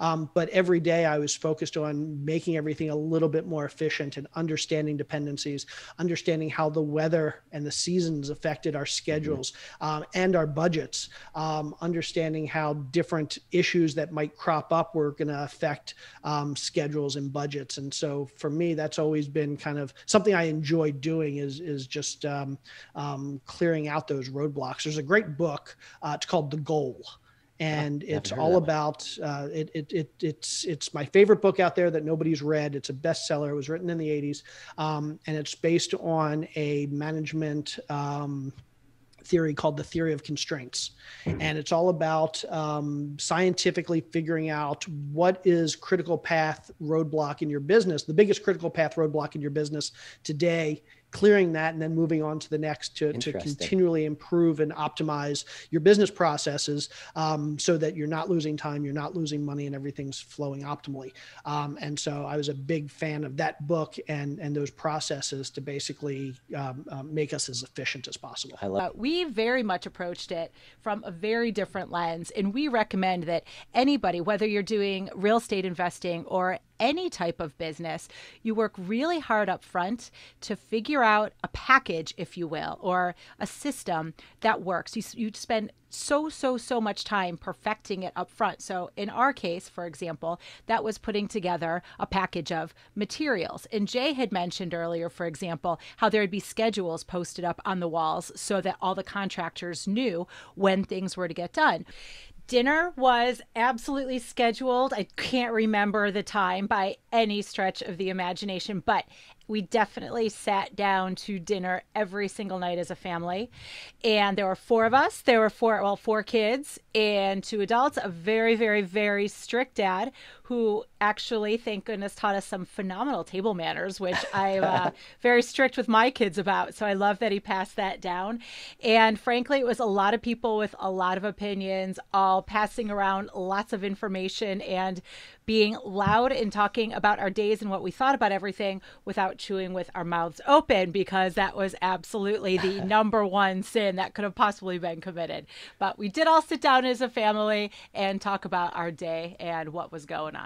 Um, but every day I was focused on making everything a little bit more efficient and understanding dependencies, understanding how the weather and the seasons affected our schedules mm-hmm. um, and our budgets, um, understanding how different issues that might crop up were going to affect um, schedules and budgets. And so for me, that's always been kind of something I enjoy doing is, is just um, um, clearing out those roadblocks. There's a great book, uh, it's called The Goal and it's all about uh, it, it, it, it's it's my favorite book out there that nobody's read it's a bestseller it was written in the 80s um, and it's based on a management um, theory called the theory of constraints hmm. and it's all about um, scientifically figuring out what is critical path roadblock in your business the biggest critical path roadblock in your business today clearing that and then moving on to the next to, to continually improve and optimize your business processes um, so that you're not losing time, you're not losing money, and everything's flowing optimally. Um, and so I was a big fan of that book and and those processes to basically um, um make us as efficient as possible. I love- uh, we very much approached it from a very different lens, and we recommend that anybody, whether you're doing real estate investing or any type of business, you work really hard up front to figure out a package, if you will, or a system that works. You, you spend so, so, so much time perfecting it up front. So, in our case, for example, that was putting together a package of materials. And Jay had mentioned earlier, for example, how there would be schedules posted up on the walls so that all the contractors knew when things were to get done dinner was absolutely scheduled. I can't remember the time by any stretch of the imagination, but we definitely sat down to dinner every single night as a family. And there were four of us. There were four, well, four kids and two adults, a very, very, very strict dad who actually, thank goodness, taught us some phenomenal table manners, which I'm uh, very strict with my kids about. So I love that he passed that down. And frankly, it was a lot of people with a lot of opinions, all passing around lots of information and being loud and talking about our days and what we thought about everything without chewing with our mouths open because that was absolutely the number one sin that could have possibly been committed. But we did all sit down as a family and talk about our day and what was going on.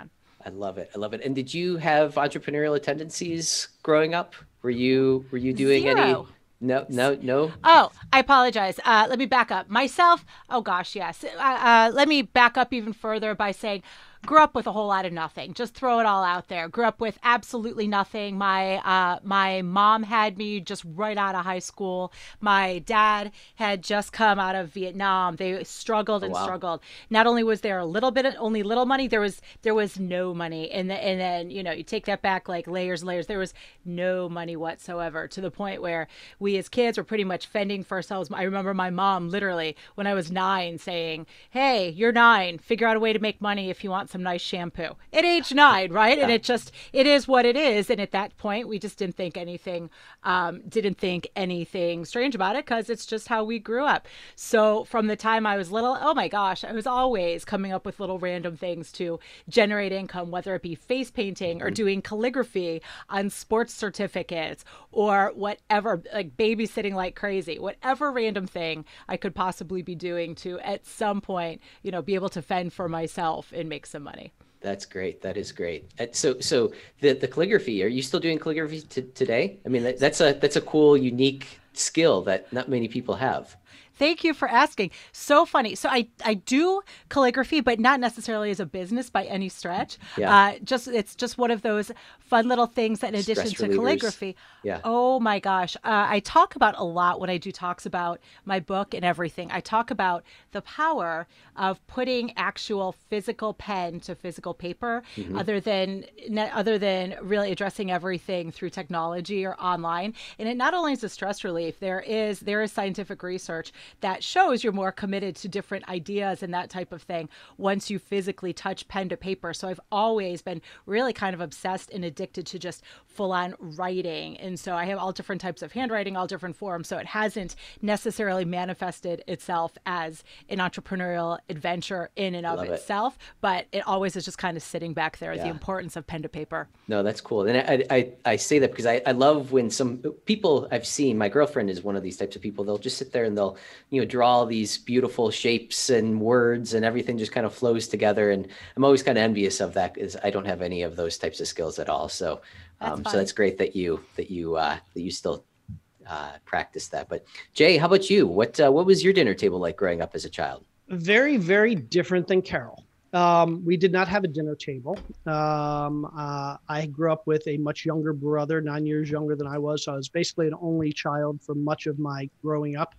I love it. I love it. And did you have entrepreneurial tendencies growing up? Were you were you doing Zero. any no, no, no. Oh, I apologize. Uh, let me back up. Myself, oh gosh, yes. Uh, uh, let me back up even further by saying grew up with a whole lot of nothing. Just throw it all out there. Grew up with absolutely nothing. My uh, my mom had me just right out of high school. My dad had just come out of Vietnam. They struggled oh, and oh, wow. struggled. Not only was there a little bit, of, only little money, there was there was no money. And the, and then you know you take that back like layers and layers. There was no money whatsoever to the point where we as kids were pretty much fending for ourselves. I remember my mom literally when I was nine saying, "Hey, you're nine. Figure out a way to make money if you want." some nice shampoo at age nine, right? Yeah. And it just it is what it is. And at that point, we just didn't think anything, um, didn't think anything strange about it because it's just how we grew up. So from the time I was little, oh my gosh, I was always coming up with little random things to generate income, whether it be face painting or mm-hmm. doing calligraphy on sports certificates or whatever, like babysitting like crazy, whatever random thing I could possibly be doing to at some point, you know, be able to fend for myself and make some some money. That's great. That is great. Uh, so, so the, the calligraphy. Are you still doing calligraphy t- today? I mean, that, that's a that's a cool, unique skill that not many people have. Thank you for asking. So funny. So I I do calligraphy, but not necessarily as a business by any stretch. Yeah. Uh, just it's just one of those fun little things that in addition to relievers. calligraphy. Yeah. Oh my gosh, uh, I talk about a lot when I do talks about my book and everything. I talk about the power of putting actual physical pen to physical paper, mm-hmm. other than other than really addressing everything through technology or online. And it not only is a stress relief, there is there is scientific research that shows you're more committed to different ideas and that type of thing once you physically touch pen to paper. So I've always been really kind of obsessed and addicted to just full on writing. And so I have all different types of handwriting, all different forms. So it hasn't necessarily manifested itself as an entrepreneurial adventure in and of Love itself, it. but it always is just kind of sitting back there, yeah. the importance of pen to paper. No, that's cool. And I, I, I say that because I, I love when some people I've seen, my girlfriend is one of these types of people, they'll just sit there and they'll you know draw these beautiful shapes and words and everything just kind of flows together and i'm always kind of envious of that because i don't have any of those types of skills at all so that's um, so that's great that you that you uh, that you still uh, practice that but jay how about you what uh, what was your dinner table like growing up as a child very very different than carol um, we did not have a dinner table. Um, uh, I grew up with a much younger brother, nine years younger than I was. So I was basically an only child for much of my growing up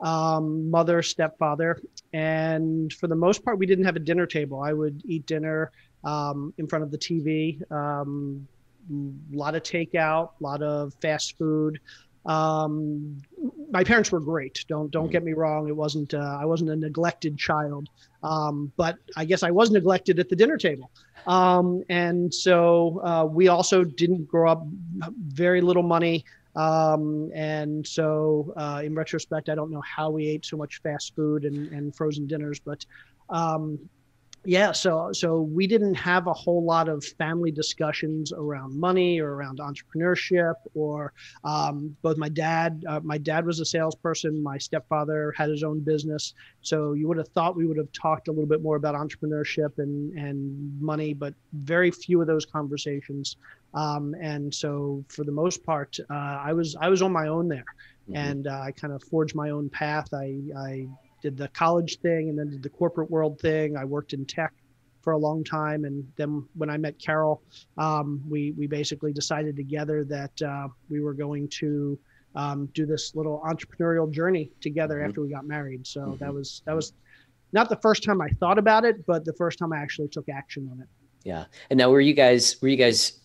um, mother, stepfather. And for the most part, we didn't have a dinner table. I would eat dinner um, in front of the TV, um, a lot of takeout, a lot of fast food. Um, my parents were great. Don't don't get me wrong. It wasn't uh, I wasn't a neglected child, um, but I guess I was neglected at the dinner table. Um, and so uh, we also didn't grow up very little money. Um, and so, uh, in retrospect, I don't know how we ate so much fast food and, and frozen dinners, but um, yeah so so we didn't have a whole lot of family discussions around money or around entrepreneurship or um, both my dad uh, my dad was a salesperson my stepfather had his own business so you would have thought we would have talked a little bit more about entrepreneurship and and money but very few of those conversations um, and so for the most part uh, i was i was on my own there mm-hmm. and uh, i kind of forged my own path i i did the college thing and then did the corporate world thing. I worked in tech for a long time, and then when I met Carol, um, we we basically decided together that uh, we were going to um, do this little entrepreneurial journey together mm-hmm. after we got married. So mm-hmm. that was that was not the first time I thought about it, but the first time I actually took action on it. Yeah. And now, were you guys were you guys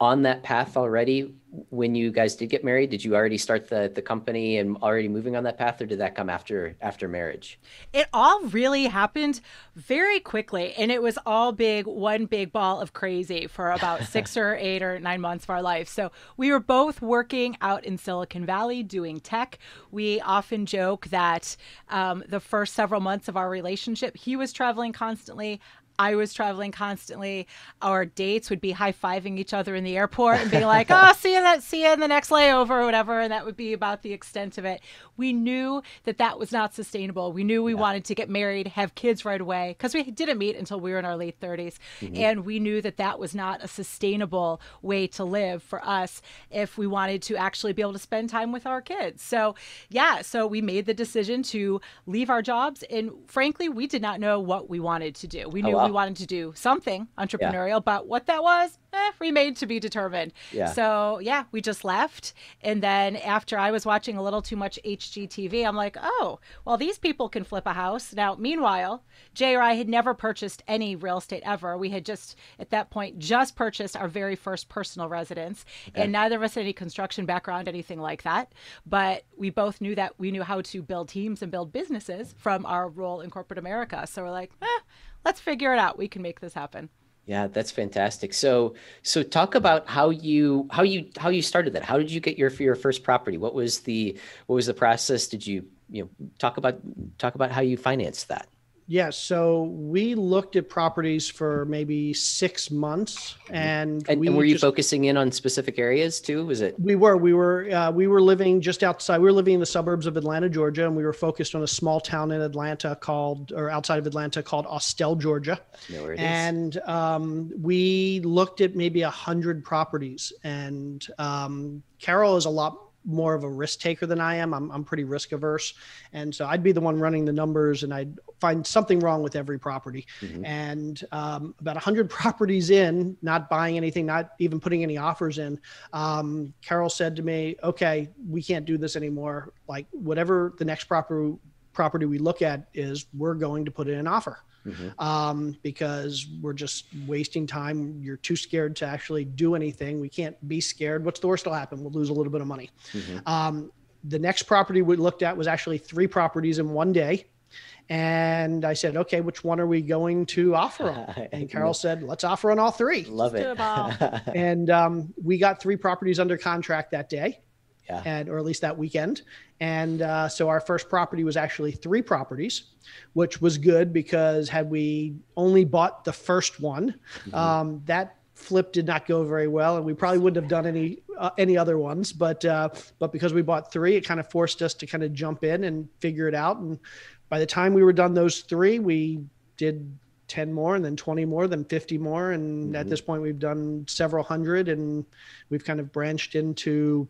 on that path already when you guys did get married? Did you already start the the company and already moving on that path, or did that come after after marriage? It all really happened very quickly, and it was all big one big ball of crazy for about six or eight or nine months of our life. So we were both working out in Silicon Valley doing tech. We often joke that um, the first several months of our relationship, he was traveling constantly. I was traveling constantly. Our dates would be high fiving each other in the airport and be like, "Oh, see you that see you in the next layover or whatever," and that would be about the extent of it. We knew that that was not sustainable. We knew we yeah. wanted to get married, have kids right away because we didn't meet until we were in our late 30s, mm-hmm. and we knew that that was not a sustainable way to live for us if we wanted to actually be able to spend time with our kids. So, yeah, so we made the decision to leave our jobs and frankly, we did not know what we wanted to do. We oh, knew oh, wow. we we wanted to do something entrepreneurial, yeah. but what that was eh, remained to be determined. Yeah. So yeah, we just left, and then after I was watching a little too much HGTV, I'm like, oh, well these people can flip a house. Now, meanwhile, Jay or I had never purchased any real estate ever. We had just at that point just purchased our very first personal residence, okay. and neither of us had any construction background, anything like that. But we both knew that we knew how to build teams and build businesses from our role in corporate America. So we're like, eh, let's figure it out. We can make this happen. Yeah, that's fantastic. So, so talk about how you how you how you started that. How did you get your for your first property? What was the what was the process? Did you you know talk about talk about how you financed that? Yeah, so we looked at properties for maybe six months, mm-hmm. and and, we and were you just, focusing in on specific areas too? Was it? We were, we were, uh, we were living just outside. We were living in the suburbs of Atlanta, Georgia, and we were focused on a small town in Atlanta called, or outside of Atlanta called Austell, Georgia. Know where it and um, we looked at maybe a hundred properties, and um, Carol is a lot more of a risk taker than I am. I'm, I'm pretty risk averse. And so I'd be the one running the numbers and I'd find something wrong with every property. Mm-hmm. And um, about 100 properties in, not buying anything, not even putting any offers in, um, Carol said to me, okay, we can't do this anymore. Like whatever the next proper property we look at is we're going to put in an offer mm-hmm. um, because we're just wasting time. You're too scared to actually do anything. We can't be scared. What's the worst that'll happen? We'll lose a little bit of money. Mm-hmm. Um, the next property we looked at was actually three properties in one day. And I said, okay, which one are we going to offer on? And Carol said, let's offer on all three. Love it. and um, we got three properties under contract that day yeah. and or at least that weekend. And uh, so our first property was actually three properties, which was good because had we only bought the first one, mm-hmm. um, that flip did not go very well, and we probably wouldn't have done any uh, any other ones. But uh, but because we bought three, it kind of forced us to kind of jump in and figure it out. And by the time we were done those three, we did 10 more and then 20 more then 50 more and mm-hmm. at this point we've done several hundred and we've kind of branched into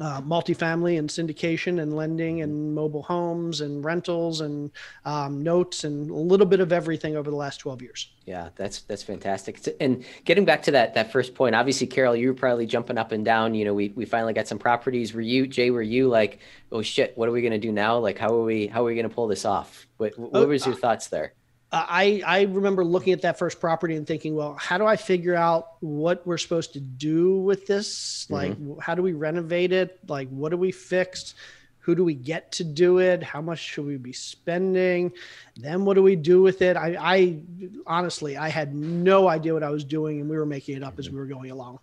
uh, multifamily and syndication and lending and mobile homes and rentals and um, notes and a little bit of everything over the last 12 years. Yeah, that's that's fantastic. And getting back to that that first point, obviously, Carol, you were probably jumping up and down. You know, we we finally got some properties. Were you, Jay? Were you like, oh shit, what are we gonna do now? Like, how are we how are we gonna pull this off? What, what oh, was your uh, thoughts there? Uh, I I remember looking at that first property and thinking, well, how do I figure out what we're supposed to do with this? Mm-hmm. Like, mm-hmm. how do we renovate it? Like, what do we fix? Who do we get to do it? How much should we be spending? Then what do we do with it? I, I honestly, I had no idea what I was doing, and we were making it up mm-hmm. as we were going along.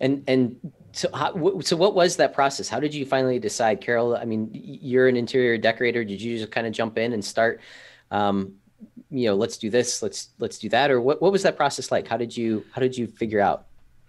And and so how, so what was that process? How did you finally decide, Carol? I mean, you're an interior decorator. Did you just kind of jump in and start? Um, you know let's do this let's let's do that or what, what was that process like how did you how did you figure out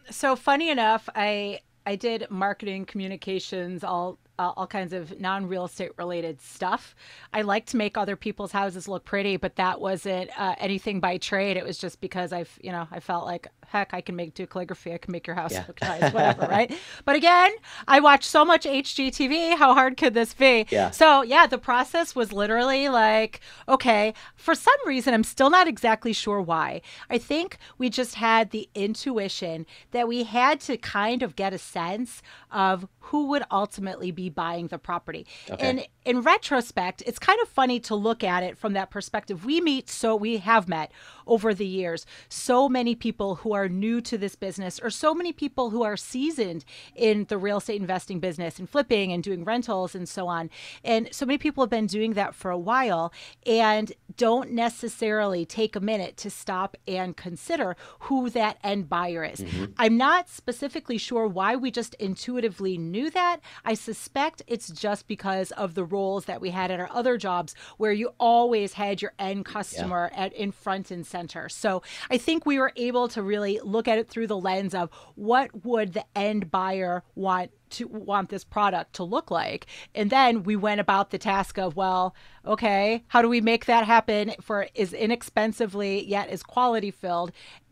so funny enough i i did marketing communications all uh, all kinds of non real estate related stuff. I like to make other people's houses look pretty, but that wasn't uh, anything by trade. It was just because I've, you know, I felt like heck, I can make do calligraphy. I can make your house yeah. look nice, whatever, right? But again, I watch so much HGTV. How hard could this be? Yeah. So yeah, the process was literally like, okay, for some reason, I'm still not exactly sure why. I think we just had the intuition that we had to kind of get a sense of who would ultimately be buying the property. Okay. And in retrospect, it's kind of funny to look at it from that perspective. We meet, so we have met over the years, so many people who are are new to this business or so many people who are seasoned in the real estate investing business and flipping and doing rentals and so on. And so many people have been doing that for a while and don't necessarily take a minute to stop and consider who that end buyer is. Mm-hmm. I'm not specifically sure why we just intuitively knew that. I suspect it's just because of the roles that we had at our other jobs where you always had your end customer yeah. at in front and center. So I think we were able to really really look at it through the lens of what would the end buyer want to want this product to look like. And then we went about the task of, well, okay, how do we make that happen for as inexpensively yet as quality filled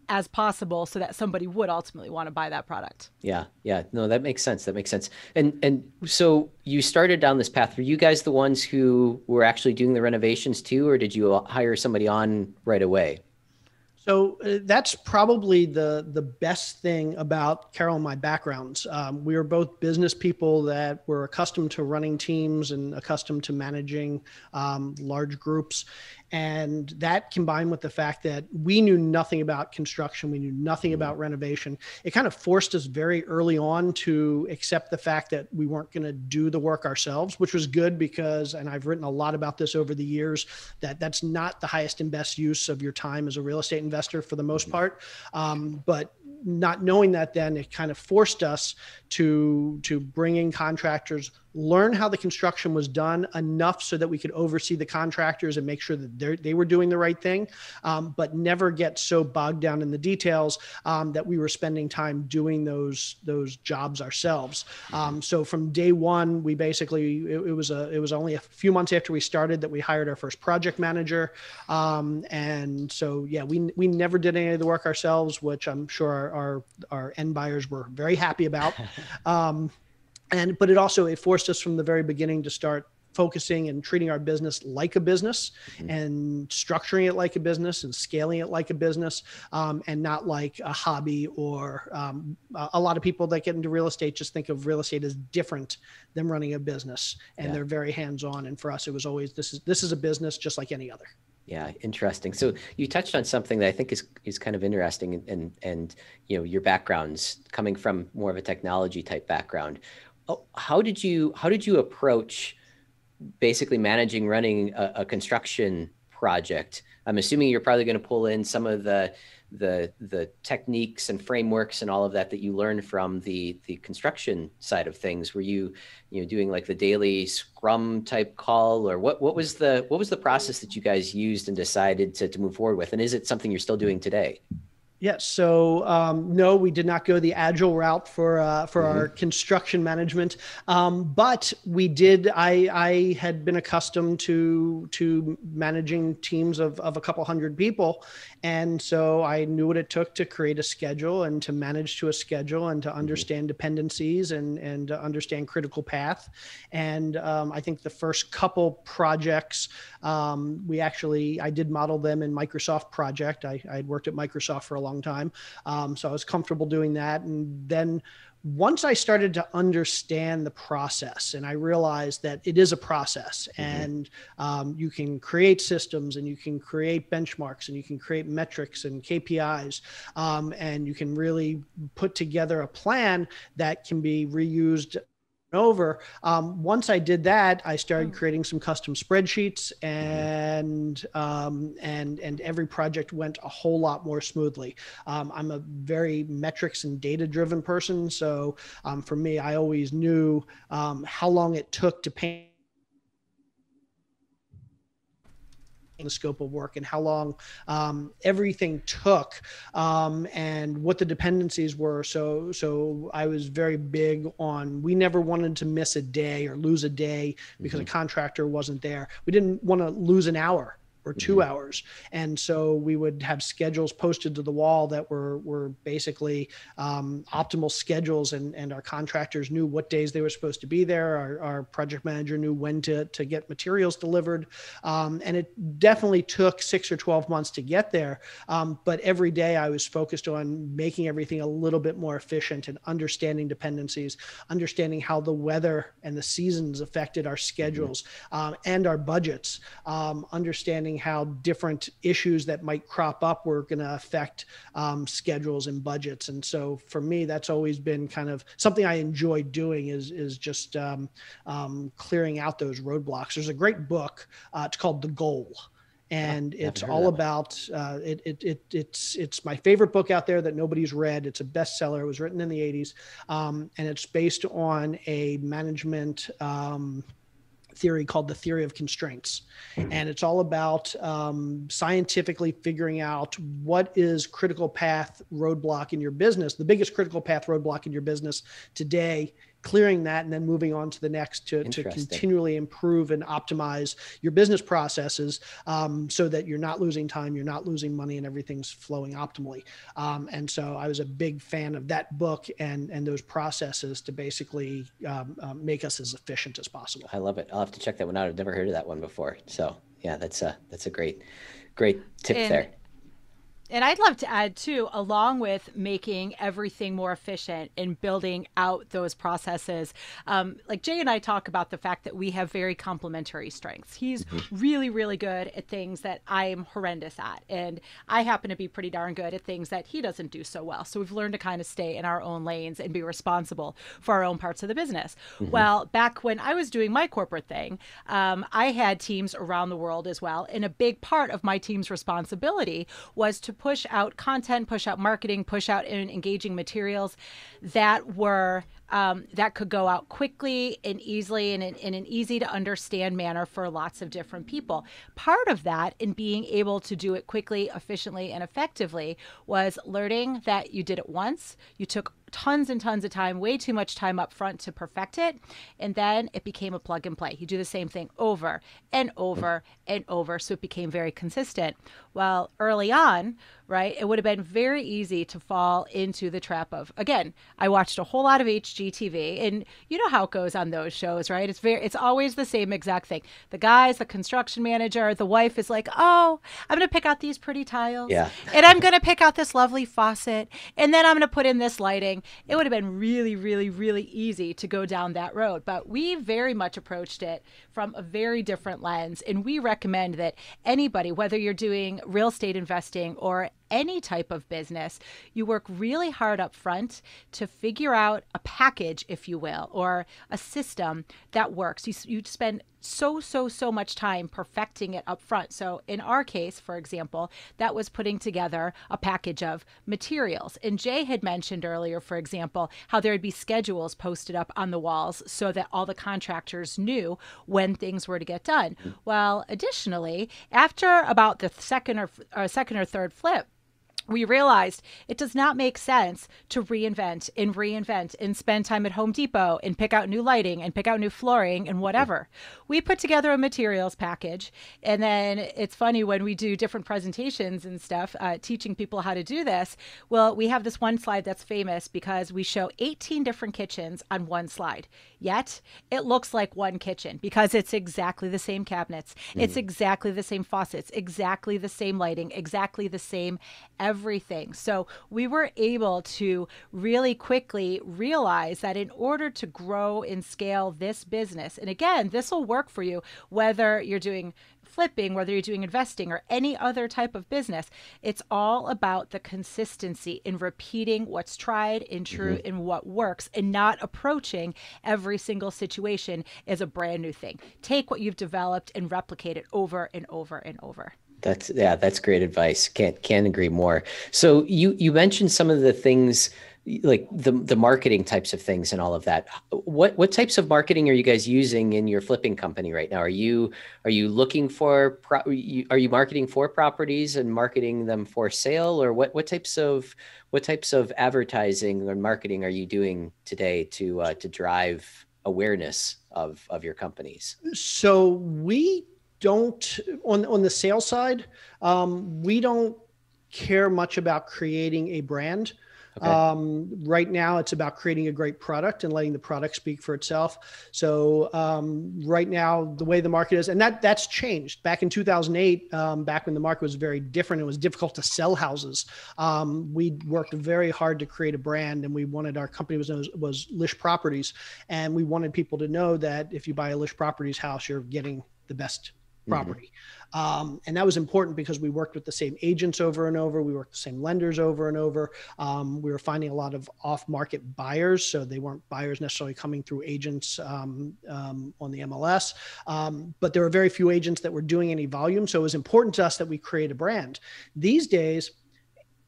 as possible so that somebody would ultimately want to buy that product. Yeah. Yeah. No, that makes sense. That makes sense. And and so you started down this path. Were you guys the ones who were actually doing the renovations too or did you hire somebody on right away? So uh, that's probably the the best thing about Carol and my backgrounds. Um, we are both business people that were accustomed to running teams and accustomed to managing um, large groups, and that combined with the fact that we knew nothing about construction, we knew nothing mm-hmm. about renovation, it kind of forced us very early on to accept the fact that we weren't going to do the work ourselves, which was good because, and I've written a lot about this over the years, that that's not the highest and best use of your time as a real estate investor for the most mm-hmm. part. Um, but not knowing that then it kind of forced us to to bring in contractors learn how the construction was done enough so that we could oversee the contractors and make sure that they were doing the right thing, um, but never get so bogged down in the details um, that we were spending time doing those those jobs ourselves. Um, mm-hmm. so from day one, we basically it, it, was a it was only a few months after we started that we hired our first project manager, um, and so yeah, we we never did any of the work ourselves, which I'm sure our our, our end buyers were very happy about. Um, and but it also it forced us from the very beginning to start focusing and treating our business like a business mm-hmm. and structuring it like a business and scaling it like a business um, and not like a hobby or um, a lot of people that get into real estate just think of real estate as different than running a business and yeah. they're very hands-on and for us it was always this is this is a business just like any other yeah, interesting. So you touched on something that I think is is kind of interesting, and and, and you know your backgrounds coming from more of a technology type background. Oh, how did you how did you approach basically managing running a, a construction project? I'm assuming you're probably going to pull in some of the the the techniques and frameworks and all of that that you learned from the the construction side of things were you you know doing like the daily scrum type call or what what was the what was the process that you guys used and decided to, to move forward with and is it something you're still doing today Yes. So um, no, we did not go the agile route for uh, for mm-hmm. our construction management, um, but we did. I I had been accustomed to to managing teams of of a couple hundred people, and so I knew what it took to create a schedule and to manage to a schedule and to mm-hmm. understand mm-hmm. dependencies and and understand critical path. And um, I think the first couple projects um, we actually I did model them in Microsoft Project. I I had worked at Microsoft for a long time. Um, so I was comfortable doing that. And then once I started to understand the process and I realized that it is a process mm-hmm. and um, you can create systems and you can create benchmarks and you can create metrics and KPIs um, and you can really put together a plan that can be reused over. Um, once I did that, I started hmm. creating some custom spreadsheets, mm-hmm. and um, and and every project went a whole lot more smoothly. Um, I'm a very metrics and data driven person, so um, for me, I always knew um, how long it took to paint the scope of work and how long um, everything took um, and what the dependencies were. So, so I was very big on we never wanted to miss a day or lose a day because mm-hmm. a contractor wasn't there. We didn't want to lose an hour or 2 mm-hmm. hours. And so we would have schedules posted to the wall that were were basically um, optimal schedules, and and our contractors knew what days they were supposed to be there. Our, our project manager knew when to to get materials delivered, um, and it definitely took six or twelve months to get there. Um, but every day I was focused on making everything a little bit more efficient and understanding dependencies, understanding how the weather and the seasons affected our mm-hmm. schedules mm-hmm. and our budgets, um, understanding understanding how different issues that might crop up were going to affect um, schedules and budgets. And so for me, that's always been kind of something I enjoy doing is is just um, um, clearing out those roadblocks. There's a great book. Uh, it's called The Goal ah, and it's all about uh, it, it, it, it's it's my favorite book out there that nobody's read it's a bestseller it was written in the 80s um, and it's based on a management um, theory called the theory of constraints. Hmm. And it's all about um, scientifically figuring out what is critical path roadblock in your business, the biggest critical path roadblock in your business today clearing that and then moving on to the next to, to continually improve and optimize your business processes um, so that you're not losing time, you're not losing money, and everything's flowing optimally. Um, and so I was a big fan of that book and and those processes to basically um, uh, make us as efficient as possible. I love it. I'll have to check that one out. I've never heard of that one before. So yeah, that's a that's a great great tip and, there and I'd love to add too, along with making everything more efficient and building out those processes. Um, like Jay and I talk about the fact that we have very complementary strengths. He's mm-hmm. really, really good at things that I'm horrendous at, and I happen to be pretty darn good at things that he doesn't do so well. So we've learned to kind of stay in our own lanes and be responsible for our own parts of the business. Mm-hmm. Well, back when I was doing my corporate thing, um, I had teams around the world as well, and a big part of my team's responsibility was to push out content, push out marketing, push out in engaging materials that were um, that could go out quickly and easily and in, in an easy to understand manner for lots of different people. Part of that in being able to do it quickly, efficiently, and effectively was learning that you did it once, you took tons and tons of time, way too much time up front to perfect it. And then it became a plug and play. You do the same thing over and over and over. So it became very consistent. Well, early on, right? It would have been very easy to fall into the trap of again, I watched a whole lot of HGTV and you know how it goes on those shows, right? It's very it's always the same exact thing. The guy's the construction manager, the wife is like, "Oh, I'm going to pick out these pretty tiles yeah. and I'm going to pick out this lovely faucet and then I'm going to put in this lighting." It would have been really really really easy to go down that road, but we very much approached it from a very different lens and we recommend that anybody whether you're doing real estate investing or any type of business, you work really hard up front to figure out a package, if you will, or a system that works. You, you spend so, so, so much time perfecting it up front. So, in our case, for example, that was putting together a package of materials. And Jay had mentioned earlier, for example, how there'd be schedules posted up on the walls so that all the contractors knew when things were to get done. Well, additionally, after about the second or, or uh, second or third flip, we realized it does not make sense to reinvent and reinvent and spend time at Home Depot and pick out new lighting and pick out new flooring and whatever. We put together a materials package. And then it's funny when we do different presentations and stuff, uh, teaching people how to do this. Well, we have this one slide that's famous because we show 18 different kitchens on one slide. Yet it looks like one kitchen because it's exactly the same cabinets, mm. it's exactly the same faucets, exactly the same lighting, exactly the same everything everything. So we were able to really quickly realize that in order to grow and scale this business, and again, this will work for you whether you're doing flipping, whether you're doing investing or any other type of business, it's all about the consistency in repeating what's tried and true mm-hmm. and what works and not approaching every single situation as a brand new thing. Take what you've developed and replicate it over and over and over. That's yeah, that's great advice. Can't can't agree more. So you you mentioned some of the things like the the marketing types of things and all of that. What what types of marketing are you guys using in your flipping company right now? Are you are you looking for pro, are you marketing for properties and marketing them for sale or what what types of what types of advertising and marketing are you doing today to uh, to drive awareness of of your companies? So we don't on on the sales side um, we don't care much about creating a brand okay. um, right now it's about creating a great product and letting the product speak for itself so um, right now the way the market is and that that's changed back in 2008 um, back when the market was very different it was difficult to sell houses um, we worked very hard to create a brand and we wanted our company was known as, was lish properties and we wanted people to know that if you buy a lish properties house you're getting the best Mm-hmm. property. Mm-hmm. Um, and that was important because we worked with the same agents over and over. We worked the same lenders over and over. Um, we were finding a lot of off market buyers. So they weren't buyers necessarily coming through agents um, um on the MLS. Um, but there were very few agents that were doing any volume. So it was important to us that we create a brand. These days,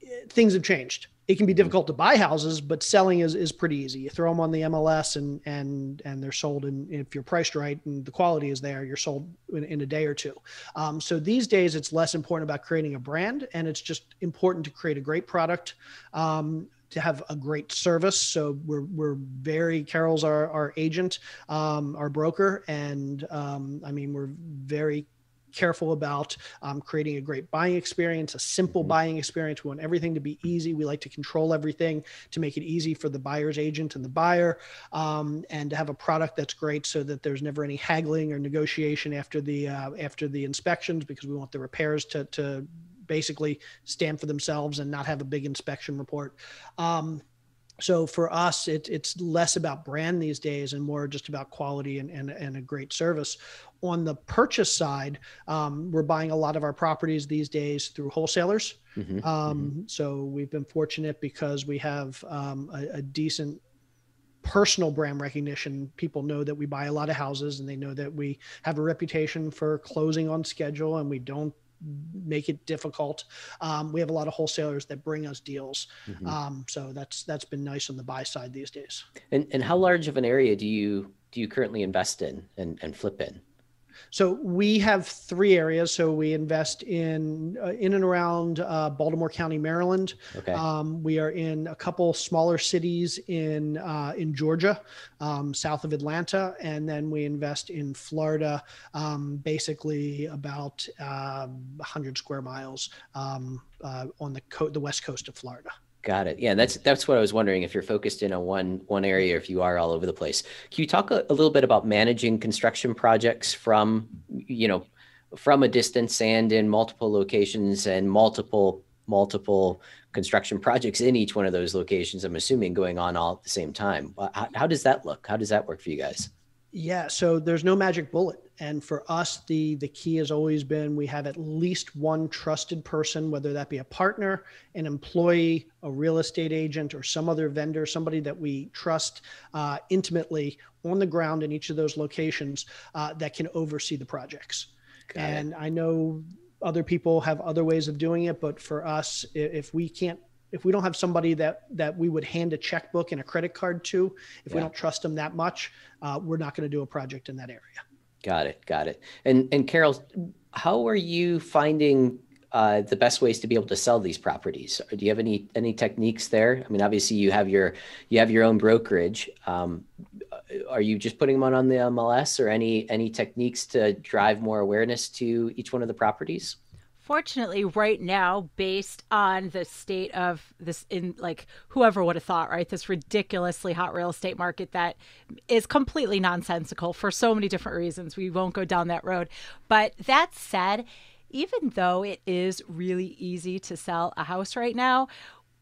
eh, things have changed it can be difficult to buy houses, but selling is, is pretty easy. You throw them on the MLS and and and they're sold, and if you're priced right and the quality is there, you're sold in, in a day or two. Um, so these days, it's less important about creating a brand, and it's just important to create a great product. Um, to have a great service. So we're, we're very, Carol's our, our agent, um, our broker. And um, I mean, we're very careful about um, creating a great buying experience, a simple mm-hmm. buying experience. We want everything to be easy. We like to control everything to make it easy for the buyer's agent and the buyer, um, and to have a product that's great so that there's never any haggling or negotiation after the uh, after the inspections because we want the repairs to to basically stand for themselves and not have a big inspection report. Um, so for us it, it's less about brand these days and more just about quality and, and, and a great service on the purchase side um, we're buying a lot of our properties these days through wholesalers mm-hmm. Um, mm-hmm. so we've been fortunate because we have um, a, a decent personal brand recognition. People know that we buy a lot of houses and they know that we have a reputation for closing on schedule and we don't make it difficult. Um, we have a lot of wholesalers that bring us deals, mm-hmm. um, so that's that's been nice on the buy side these days. And and how large of an area do you do you currently invest in and and flip in? So we have three areas. So we invest in uh, in and around uh, Baltimore County, Maryland. Okay. Um, we are in a couple smaller cities in uh, in Georgia, um, south of Atlanta, and then we invest in Florida, um, basically about 100 um, square miles um, uh, on the co- the west coast of Florida. Got it. Yeah, that's that's what I was wondering if you're focused in on one one area, if you are all over the place. Can you talk a, a little bit about managing construction projects from you know from a distance and in multiple locations and multiple multiple construction projects in each one of those locations? I'm assuming going on all at the same time. How, how does that look? How does that work for you guys? Yeah, so there's no magic bullet. And for us, the the key has always been we have at least one trusted person, whether that be a partner, an employee, a real estate agent, or some other vendor, somebody that we trust uh, intimately on the ground in each of those locations uh, that can oversee the projects. Got and it. I know other people have other ways of doing it, but for us, if we can't if we don't have somebody that that we would hand a checkbook and a credit card to, if yeah. we don't trust them that much, uh, we're not going to do a project in that area. Got it, got it. And and Carol, how are you finding uh, the best ways to be able to sell these properties? Do you have any any techniques there? I mean, obviously you have your you have your own brokerage. Um, are you just putting them on, on the MLS or any any techniques to drive more awareness to each one of the properties? unfortunately right now based on the state of this in like whoever would have thought right this ridiculously hot real estate market that is completely nonsensical for so many different reasons we won't go down that road but that said even though it is really easy to sell a house right now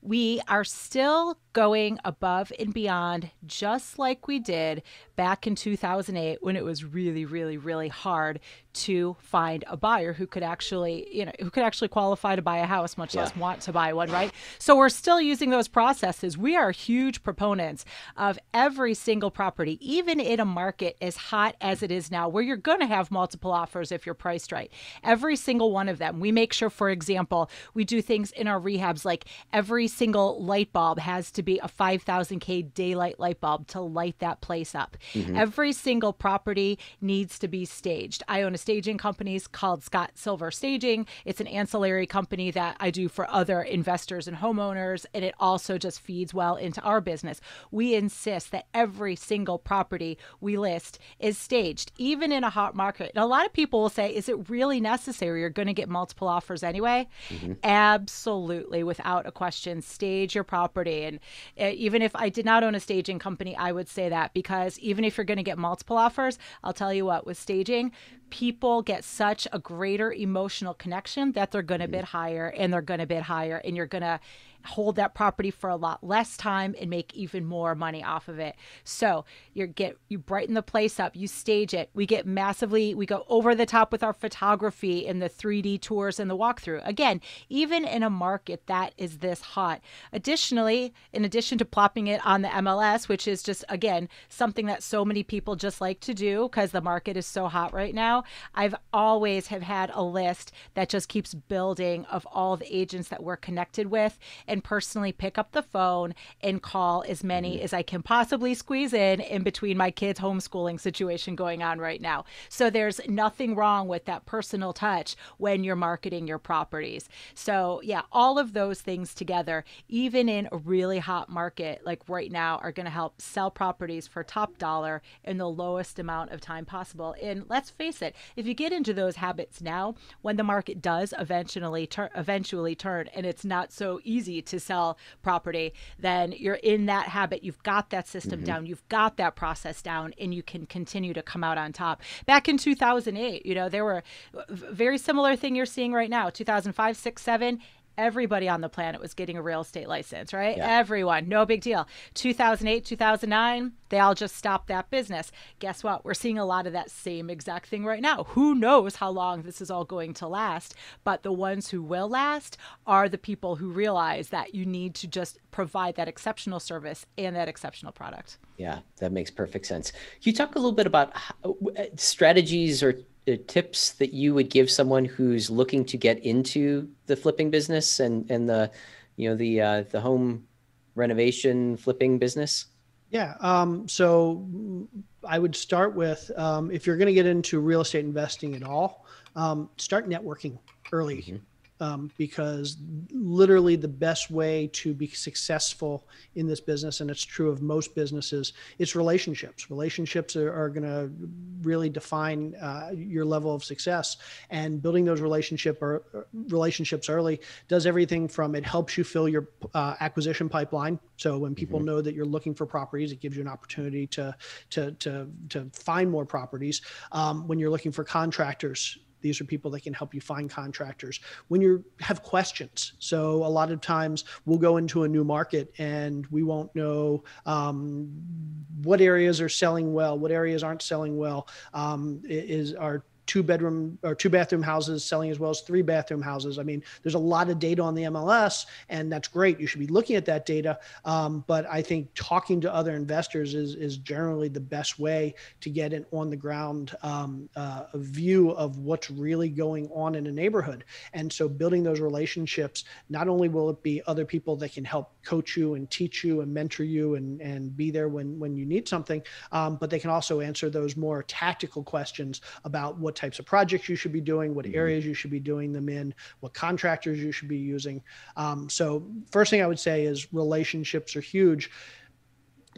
we are still going above and beyond, just like we did back in 2008 when it was really, really, really hard to find a buyer who could actually, you know, who could actually qualify to buy a house, much yeah. less want to buy one, right? So we're still using those processes. We are huge proponents of every single property, even in a market as hot as it is now, where you're going to have multiple offers if you're priced right. Every single one of them. We make sure, for example, we do things in our rehabs like every single light bulb has to be a 5000 K daylight light bulb to light that place up. Mm-hmm. Every single property needs to be staged. I own a staging company called Scott Silver Staging. It's an ancillary company that I do for other investors and homeowners, and it also just feeds well into our business. We insist that every single property we list is staged, even in a hot market. And a lot of people will say, is it really necessary? You're going to get multiple offers anyway. Mm-hmm. Absolutely, without a question and stage your property. And uh, even if I did not own a staging company, I would say that because even if you're going to get multiple offers, I'll tell you what, with staging, people get such a greater emotional connection that they're going to mm-hmm. bid higher and they're going to bid higher and you're going to hold that property for a lot less time and make even more money off of it. So you get you brighten the place up, you stage it. We get massively we go over the top with our photography in the 3D tours and the walkthrough. Again, even in a market that is this hot. Additionally, in addition to plopping it on the MLS, which is just again something that so many people just like to do because the market is so hot right now, I've always have had a list that just keeps building of all the agents that we're connected with and personally pick up the phone and call as many mm-hmm. as I can possibly squeeze in in between my kids' homeschooling situation going on right now. So there's nothing wrong with that personal touch when you're marketing your properties. So, yeah, all of those things together, even in a really hot market like right now, are going to help sell properties for top dollar in the lowest amount of time possible. And let's face it, if you get into those habits now, when the market does eventually turn, eventually turn, and it's not so easy to sell property, then you're in that habit. You've got that system mm-hmm. down. You've got that process down, and you can continue to come out on top. Back in 2008, you know, there were uh, very similar thing you're seeing right now. 2005, 6, 7, everybody on the planet was getting a real estate license, right? Yeah. Everyone, no big deal. 2008, 2009, they all just stopped that business. Guess what? We're seeing a lot of that same exact thing right now. Who knows how long this is all going to last? But the ones who will last are the people who realize that you need to just provide that exceptional service and that exceptional product. Yeah, that makes perfect sense. Can you talk a little bit about how, uh, uh, strategies or the tips that you would give someone who's looking to get into the flipping business and and the you know the uh, the home renovation flipping business? Yeah. Um, so I would start with um, if you're going to get into real estate investing at all, um, start networking early. Mm-hmm um, because literally the best way to be successful in this business, and it's true of most businesses, it's relationships. Relationships are, are going to really define uh, your level of success. And building those relationship or, er, er, relationships early does everything from it helps you fill your uh, acquisition pipeline. So when people mm-hmm. know that you're looking for properties, it gives you an opportunity to to to to find more properties. Um, when you're looking for contractors, these are people that can help you find contractors when you have questions. So a lot of times we'll go into a new market and we won't know um, what areas are selling well, what areas aren't selling well. Um, is our two bedroom or two bathroom houses selling as well as three bathroom houses. I mean, there's a lot of data on the MLS, and that's great. You should be looking at that data. Um, but I think talking to other investors is is generally the best way to get an on the ground um, uh, view of what's really going on in a neighborhood. And so building those relationships, not only will it be other people that can help coach you and teach you and mentor you and and be there when when you need something, um, but they can also answer those more tactical questions about what types of projects you should be doing, what mm-hmm. areas you should be doing them in, what contractors you should be using. Um, so, first thing I would say is relationships are huge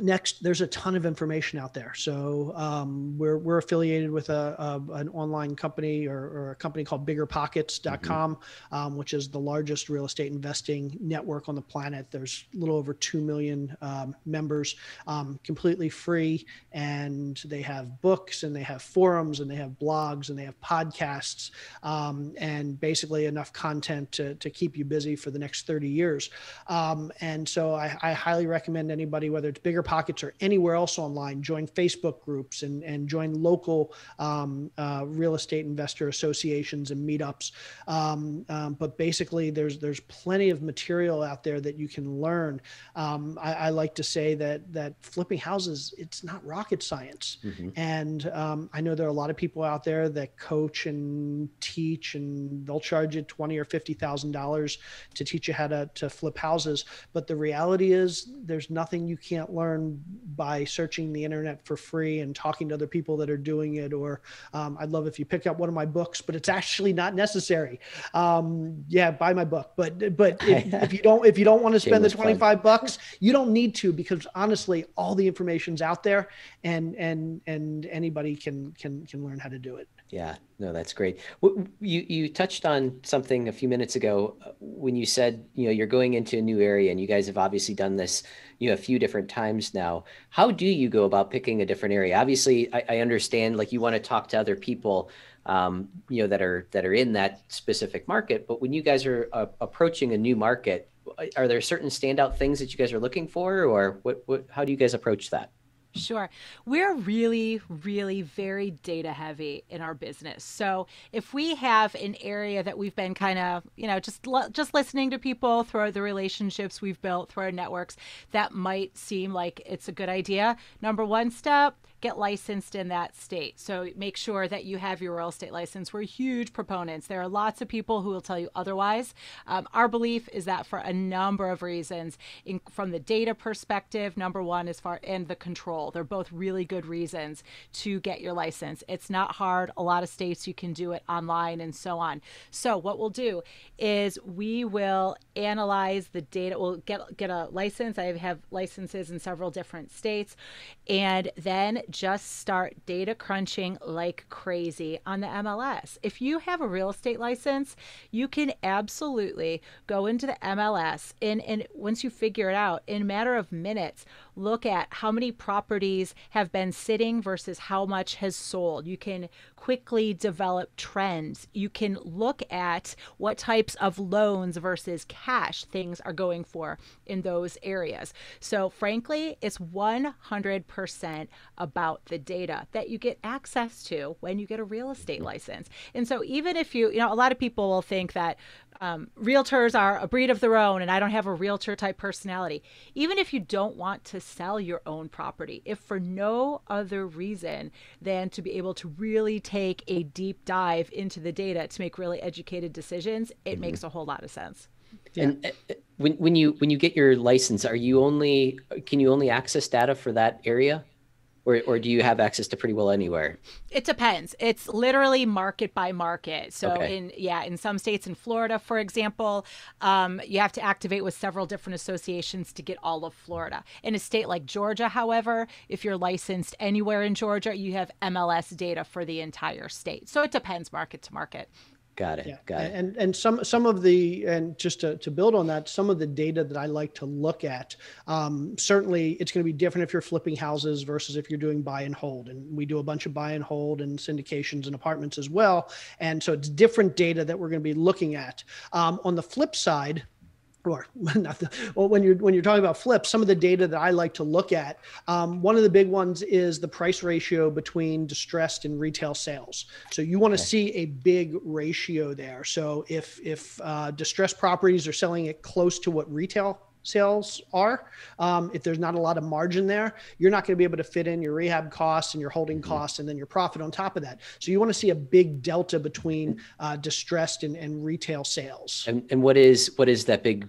next there's a ton of information out there so um, we're, we're affiliated with a, a an online company or, or, a company called biggerpockets.com mm-hmm. um, which is the largest real estate investing network on the planet there's a little over 2 million um, members um, completely free and they have books and they have forums and they have blogs and they have podcasts um, and basically enough content to, to keep you busy for the next 30 years um, and so I, I highly recommend anybody whether it's bigger Pockets or anywhere else online, join Facebook groups and, and join local um, uh, real estate investor associations and meetups. Um, um, but basically, there's there's plenty of material out there that you can learn. Um, I, I, like to say that that flipping houses it's not rocket science, mm-hmm. and um, I know there are a lot of people out there that coach and teach, and they'll charge you twenty or fifty thousand dollars to teach you how to to flip houses. But the reality is, there's nothing you can't learn learn by searching the internet for free and talking to other people that are doing it. Or um, I'd love if you pick up one of my books, but it's actually not necessary. Um, yeah, buy my book. But but if, if you don't if you don't want to spend the twenty five bucks, you don't need to because honestly, all the information's out there, and and and anybody can can can learn how to do it. Yeah, no, that's great. You you touched on something a few minutes ago uh, when you said you know you're going into a new area, and you guys have obviously done this you know a few different times now. How do you go about picking a different area? Obviously, I, I understand like you want to talk to other people, um, you know that are that are in that specific market. But when you guys are uh, approaching a new market, are there certain standout things that you guys are looking for, or what, what how do you guys approach that? Sure. We're really, really very data heavy in our business. So if we have an area that we've been kind of, you know, just just listening to people through the relationships we've built through our networks, that might seem like it's a good idea. Number one step, get licensed in that state. So make sure that you have your real estate license. We're huge proponents. There are lots of people who will tell you otherwise. Um, our belief is that for a number of reasons, in, from the data perspective, number one, as far and the control, they're both really good reasons to get your license. It's not hard. A lot of states you can do it online and so on. So what we'll do is we will analyze the data. We'll get get a license. I have licenses in several different states, and then just start data crunching like crazy on the MLS. If you have a real estate license, you can absolutely go into the MLS and, and once you figure it out, in a matter of minutes, look at how many properties have been sitting versus how much has sold. You can quickly develop trends. You can look at what types of loans versus cash things are going for in those areas. So, frankly, it's 100% about the data that you get access to when you get a real estate license. And so, even if you, you know, a lot of people will think that um, realtors are a breed of their own and I don't have a realtor type personality. Even if you don't want to sell your own property, if for no other reason than to be able to really take a deep dive into the data to make really educated decisions, it mm-hmm. makes a whole lot of sense. Yeah. And uh, uh, when, when you when you get your license, are you only can you only access data for that area? Or, or do you have access to pretty well anywhere? It depends. It's literally market by market. So okay. in yeah, in some states, in Florida, for example, um, you have to activate with several different associations to get all of Florida. In a state like Georgia, however, if you're licensed anywhere in Georgia, you have MLS data for the entire state. So it depends market to market. Got it. Yeah. Got it. And and some some of the and just to, to build on that, some of the data that I like to look at, um, certainly it's going to be different if you're flipping houses versus if you're doing buy and hold. And we do a bunch of buy and hold and syndications and apartments as well. And so it's different data that we're going to be looking at. Um, on the flip side, or not the, well, when you're when you're talking about flips, some of the data that I like to look at, um, one of the big ones is the price ratio between distressed and retail sales. So you want to okay. see a big ratio there. So if if uh, distressed properties are selling at close to what retail sales are. Um, if there's not a lot of margin there, you're not going to be able to fit in your rehab costs and your holding mm-hmm. costs and then your profit on top of that. So you want to see a big delta between uh, distressed and, and retail sales. And, and what is what is that big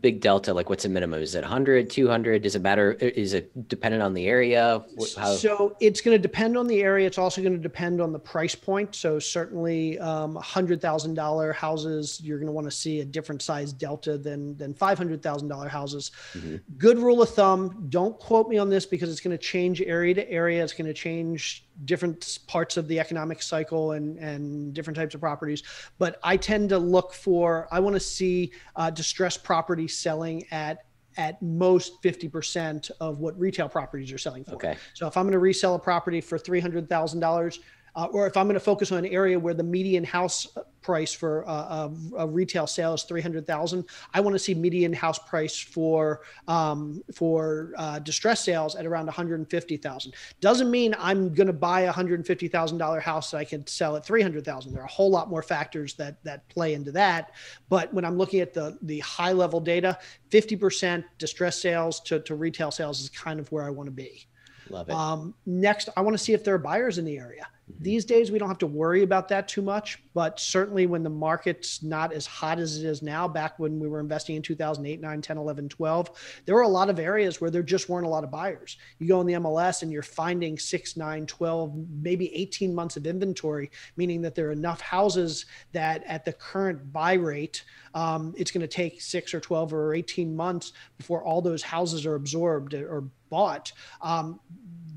big delta like what's a minimum is it 100 200 does it matter is it dependent on the area How? so it's going to depend on the area it's also going to depend on the price point so certainly um, $100000 houses you're going to want to see a different size delta than than $500000 houses mm-hmm. good rule of thumb don't quote me on this because it's going to change area to area it's going to change different parts of the economic cycle and and different types of properties but i tend to look for i want to see uh, distressed property selling at at most 50% of what retail properties are selling for. Okay. So if I'm going to resell a property for $300,000, uh, or if I'm going to focus on an area where the median house price for uh, a, uh, a, retail sale is 300,000. I want to see median house price for um, for uh, distress sales at around 150,000. Doesn't mean I'm going to buy a $150,000 house that I can sell at 300,000. There are a whole lot more factors that that play into that, but when I'm looking at the the high level data, 50% distress sales to, to retail sales is kind of where I want to be. Love it. Um, next, I want to see if there are buyers in the area these days, we don't have to worry about that too much, but certainly when the market's not as hot as it is now, back when we were investing in 2008, 9, 10, 11, 12, there were a lot of areas where there just weren't a lot of buyers. You go in the MLS and you're finding 6, 9, 12, maybe 18 months of inventory, meaning that there are enough houses that at the current buy rate, um, it's going to take 6 or 12 or 18 months before all those houses are absorbed or bought. Um,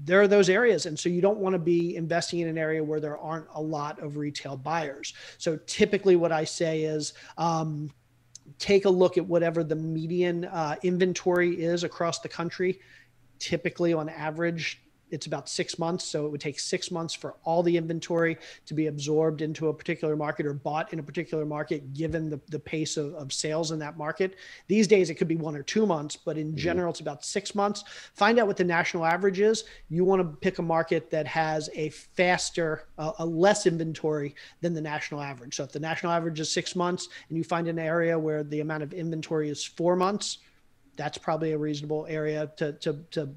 there are those areas. And so you don't want to be investing in an area where there aren't a lot of retail buyers. So typically, what I say is, um, take a look at whatever the median uh, inventory is across the country typically on average it's about six months. So it would take six months for all the inventory to be absorbed into a particular market or bought in a particular market, given the, the pace of, of sales in that market. These days, it could be one or two months, but in mm-hmm. general, it's about six months. Find out what the national average is. You want to pick a market that has a faster, uh, a less inventory than the national average. So if the national average is six months and you find an area where the amount of inventory is four months, that's probably a reasonable area to to, to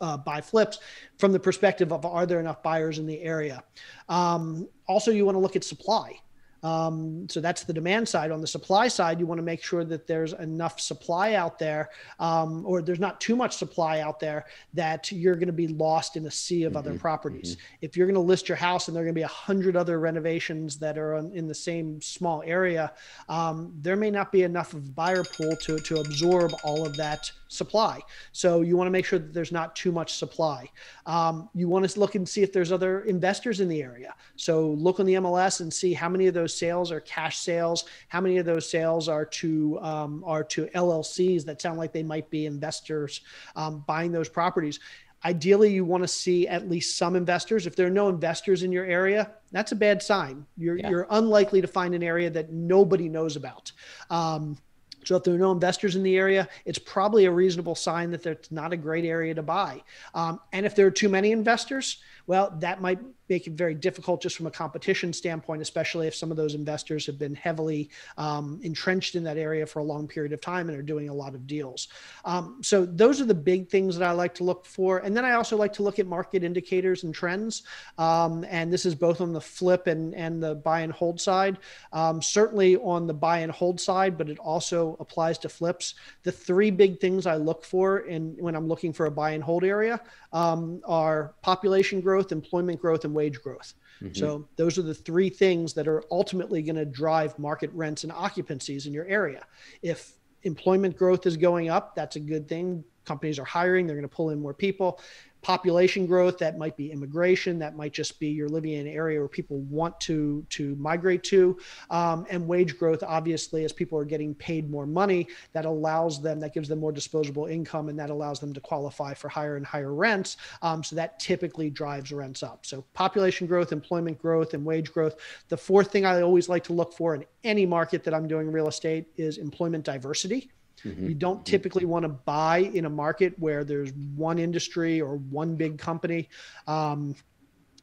uh, buy flips from the perspective of are there enough buyers in the area. Um, also, you want to look at supply. Um, so that's the demand side. On the supply side, you want to make sure that there's enough supply out there, um, or there's not too much supply out there that you're going to be lost in a sea of mm-hmm, other properties. Mm-hmm. If you're going to list your house and there are going to be a hundred other renovations that are on, in the same small area, um, there may not be enough of buyer pool to to absorb all of that supply. So you want to make sure that there's not too much supply. Um, you want to look and see if there's other investors in the area. So look on the MLS and see how many of those those sales are cash sales? How many of those sales are to um, are to LLCs that sound like they might be investors um, buying those properties? Ideally, you want to see at least some investors. If there are no investors in your area, that's a bad sign. You're, yeah. you're unlikely to find an area that nobody knows about. Um, so if there are no investors in the area, it's probably a reasonable sign that it's not a great area to buy. Um, and if there are too many investors, well, that might make it very difficult just from a competition standpoint, especially if some of those investors have been heavily um, entrenched in that area for a long period of time and are doing a lot of deals. Um, so those are the big things that I like to look for. And then I also like to look at market indicators and trends. Um, and this is both on the flip and, and the buy and hold side. Um, certainly on the buy and hold side, but it also applies to flips. The three big things I look for in when I'm looking for a buy and hold area um, are population growth, employment growth, and wage growth. Mm-hmm. So those are the three things that are ultimately going to drive market rents and occupancies in your area. If employment growth is going up, that's a good thing. Companies are hiring, they're going to pull in more people population growth that might be immigration that might just be you're living in an area where people want to to migrate to um, and wage growth obviously as people are getting paid more money that allows them that gives them more disposable income and that allows them to qualify for higher and higher rents um, so that typically drives rents up so population growth employment growth and wage growth the fourth thing i always like to look for in any market that i'm doing real estate is employment diversity Mm-hmm. You don't mm-hmm. typically want to buy in a market where there's one industry or one big company. Um,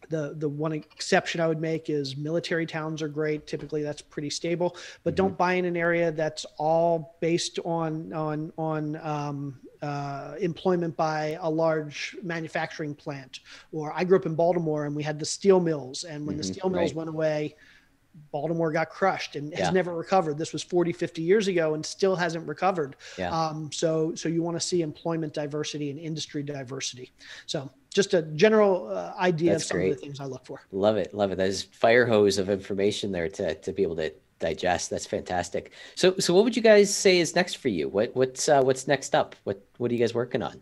the the one exception I would make is military towns are great. Typically, that's pretty stable. But mm-hmm. don't buy in an area that's all based on on on um, uh, employment by a large manufacturing plant. Or I grew up in Baltimore, and we had the steel mills. And when mm-hmm, the steel mills right. went away, Baltimore got crushed and has yeah. never recovered. This was 40, 50 years ago and still hasn't recovered. Yeah. Um, so, so you want to see employment diversity and industry diversity. So just a general uh, idea That's of some great. of the things I look for. Love it. Love it. That is fire hose of information there to, to be able to digest. That's fantastic. So, so what would you guys say is next for you? What, what's, uh, what's next up? What, what are you guys working on?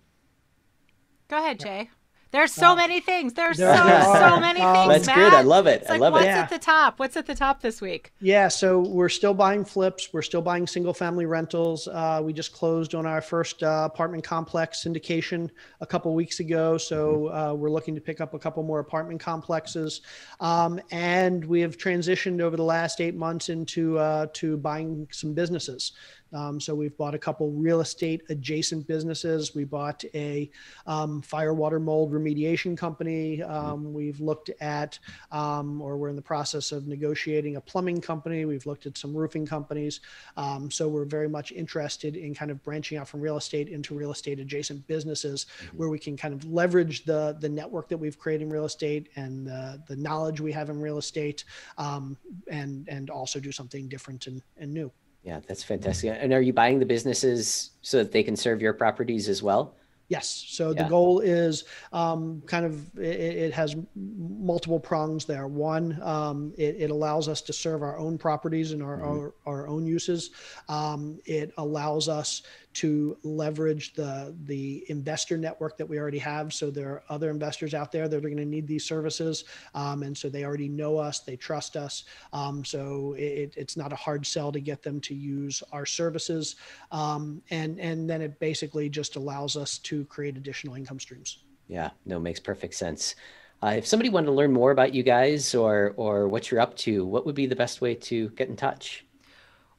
Go ahead, Jay. There's so many things. There's so so many things. That's Matt. good. I love it. It's I like, love what's it. What's at the top? What's at the top this week? Yeah. So we're still buying flips. We're still buying single family rentals. Uh, we just closed on our first uh, apartment complex syndication a couple weeks ago. So uh, we're looking to pick up a couple more apartment complexes, um, and we have transitioned over the last eight months into uh, to buying some businesses. Um, so we've bought a couple real estate adjacent businesses. We bought a um, fire water mold remediation company. Um, mm-hmm. we've looked at, um, or we're in the process of negotiating a plumbing company. We've looked at some roofing companies. Um, so we're very much interested in kind of branching out from real estate into real estate adjacent businesses mm-hmm. where we can kind of leverage the, the network that we've created in real estate and the, the knowledge we have in real estate um, and, and also do something different and, and new. Yeah, that's fantastic. And are you buying the businesses so that they can serve your properties as well? Yes. So yeah. the goal is um, kind of it, it, has multiple prongs there. One, um, it, it, allows us to serve our own properties and our mm-hmm. our, our, own uses. Um, it allows us to leverage the the investor network that we already have. So there are other investors out there that are going to need these services, um, and so they already know us, they trust us. Um, so it, it's not a hard sell to get them to use our services, um, and and then it basically just allows us to create additional income streams. Yeah, no, makes perfect sense. Uh, if somebody wanted to learn more about you guys or or what you're up to, what would be the best way to get in touch?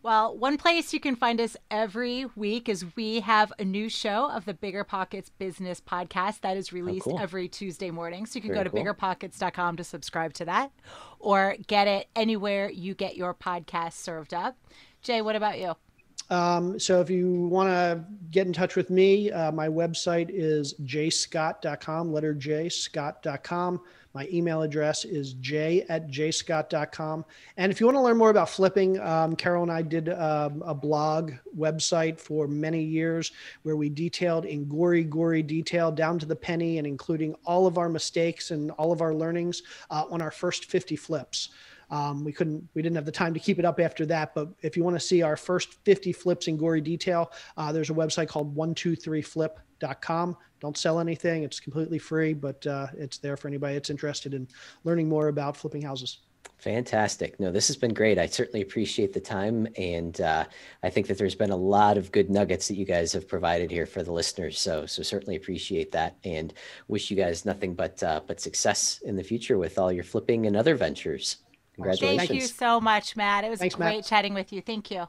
Well, one place you can find us every week is we have a new show of the Bigger Pockets Business Podcast that is oh, released oh, cool. every Tuesday morning. So you can Very go to cool. biggerpockets.com to subscribe to that or get it anywhere you get your podcast served up. Jay, what about you? Um, so if you want to get in touch with me, uh, my website is jscott.com, letter J, my email address is j at jscott.com. And if you want to learn more about flipping, um, Carol and I did um, a blog website for many years where we detailed in gory, gory detail down to the penny and including all of our mistakes and all of our learnings uh, on our first 50 flips. Um, we couldn't, we didn't have the time to keep it up after that. But if you want to see our first 50 flips in gory detail, uh, there's a website called 123flip.com com. Don't sell anything. It's completely free, but uh, it's there for anybody that's interested in learning more about flipping houses. Fantastic. No, this has been great. I certainly appreciate the time. And uh, I think that there's been a lot of good nuggets that you guys have provided here for the listeners. So, so certainly appreciate that and wish you guys nothing but, uh, but success in the future with all your flipping and other ventures. Congratulations. Thank you so much, Matt. It was Thanks, great Matt. chatting with you. Thank you.